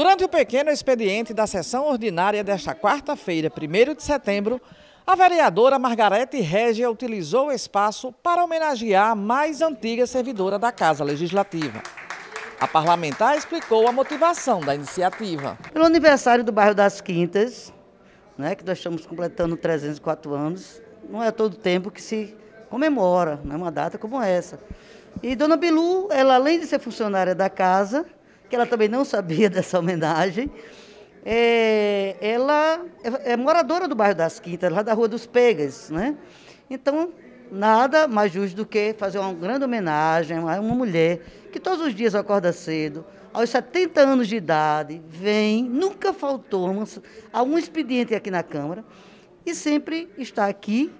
Durante o pequeno expediente da sessão ordinária desta quarta-feira, 1 de setembro, a vereadora Margarete Régia utilizou o espaço para homenagear a mais antiga servidora da Casa Legislativa. A parlamentar explicou a motivação da iniciativa. Pelo aniversário do bairro das Quintas, né, que nós estamos completando 304 anos, não é todo tempo que se comemora né, uma data como essa. E Dona Bilu, ela além de ser funcionária da casa, que ela também não sabia dessa homenagem. É, ela é, é moradora do bairro das Quintas, lá da Rua dos Pegas, né? Então, nada mais justo do que fazer uma grande homenagem a uma mulher que todos os dias acorda cedo, aos 70 anos de idade, vem, nunca faltou a um expediente aqui na Câmara e sempre está aqui,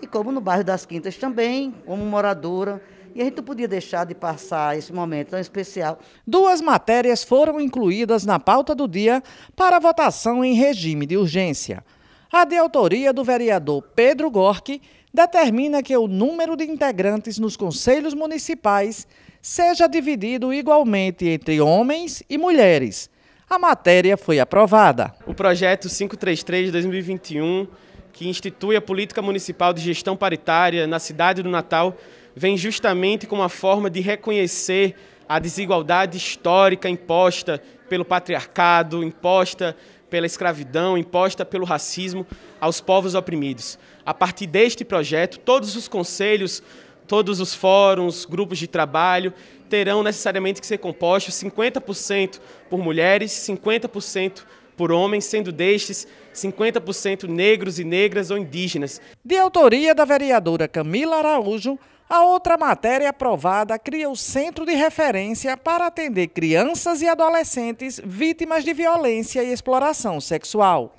e como no bairro das Quintas também, como moradora e a gente não podia deixar de passar esse momento tão especial. Duas matérias foram incluídas na pauta do dia para votação em regime de urgência. A de autoria do vereador Pedro Gorque determina que o número de integrantes nos conselhos municipais seja dividido igualmente entre homens e mulheres. A matéria foi aprovada. O projeto 533-2021, de que institui a política municipal de gestão paritária na cidade do Natal, vem justamente como uma forma de reconhecer a desigualdade histórica imposta pelo patriarcado, imposta pela escravidão, imposta pelo racismo aos povos oprimidos. A partir deste projeto, todos os conselhos, todos os fóruns, grupos de trabalho terão necessariamente que ser compostos 50% por mulheres, 50% por homens, sendo destes 50% negros e negras ou indígenas. De autoria da vereadora Camila Araújo, a outra matéria aprovada cria o Centro de Referência para atender crianças e adolescentes vítimas de violência e exploração sexual.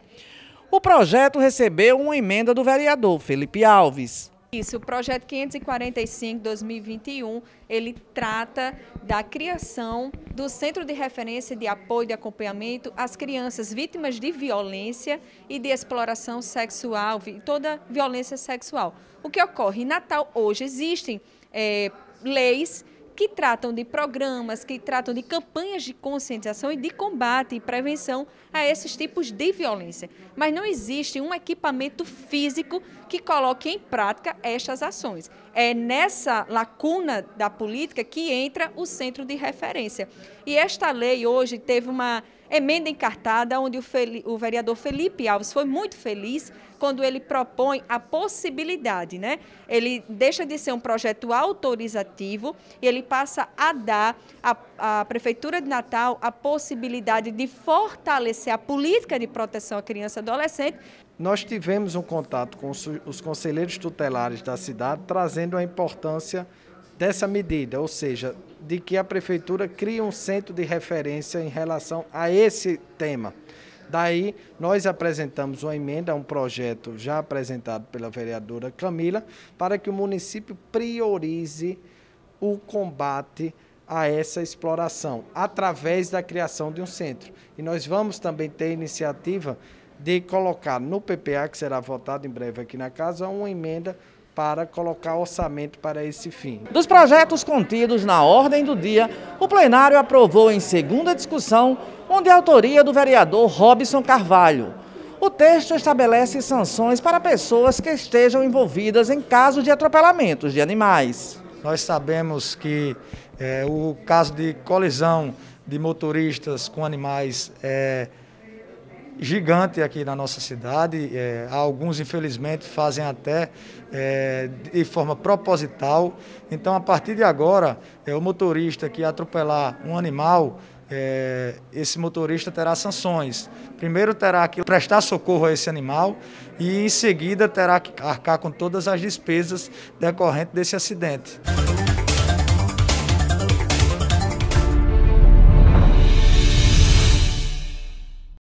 O projeto recebeu uma emenda do vereador Felipe Alves. Isso, o projeto 545-2021, ele trata da criação do Centro de Referência de Apoio e Acompanhamento às crianças vítimas de violência e de exploração sexual, toda violência sexual. O que ocorre? Em Natal, hoje, existem é, leis que tratam de programas, que tratam de campanhas de conscientização e de combate e prevenção a esses tipos de violência. Mas não existe um equipamento físico que coloque em prática estas ações. É nessa lacuna da política que entra o centro de referência. E esta lei hoje teve uma Emenda encartada, onde o, o, vereador Felipe Alves foi muito feliz quando ele propõe a possibilidade, né? Ele deixa de ser um projeto autorizativo e ele passa a dar à, à Prefeitura de Natal a possibilidade de fortalecer a política de proteção à criança e adolescente. Nós tivemos um contato com os conselheiros tutelares da cidade, trazendo a importância dessa medida, ou seja, de que a prefeitura crie um centro de referência em relação a esse tema. Daí, nós apresentamos uma emenda, um projeto já apresentado pela vereadora Camila, para que o município priorize o combate a essa exploração, através da criação de um centro. E nós vamos também ter iniciativa de colocar no PPA, que será votado em breve aqui na casa, uma emenda para colocar orçamento para esse fim. Dos projetos contidos na ordem do dia, o plenário aprovou em segunda discussão, onde a autoria do vereador Robson Carvalho. O texto estabelece sanções para pessoas que estejam envolvidas em casos de atropelamentos de animais. Nós sabemos que é, o caso de colisão de motoristas com animais é gigante aqui na nossa cidade. É, alguns, infelizmente, fazem até é, de forma proposital. Então, a partir de agora, é, o motorista que atropelar um animal, é, esse motorista terá sanções. Primeiro terá que prestar socorro a esse animal e, em seguida, terá que arcar com todas as despesas decorrentes desse acidente.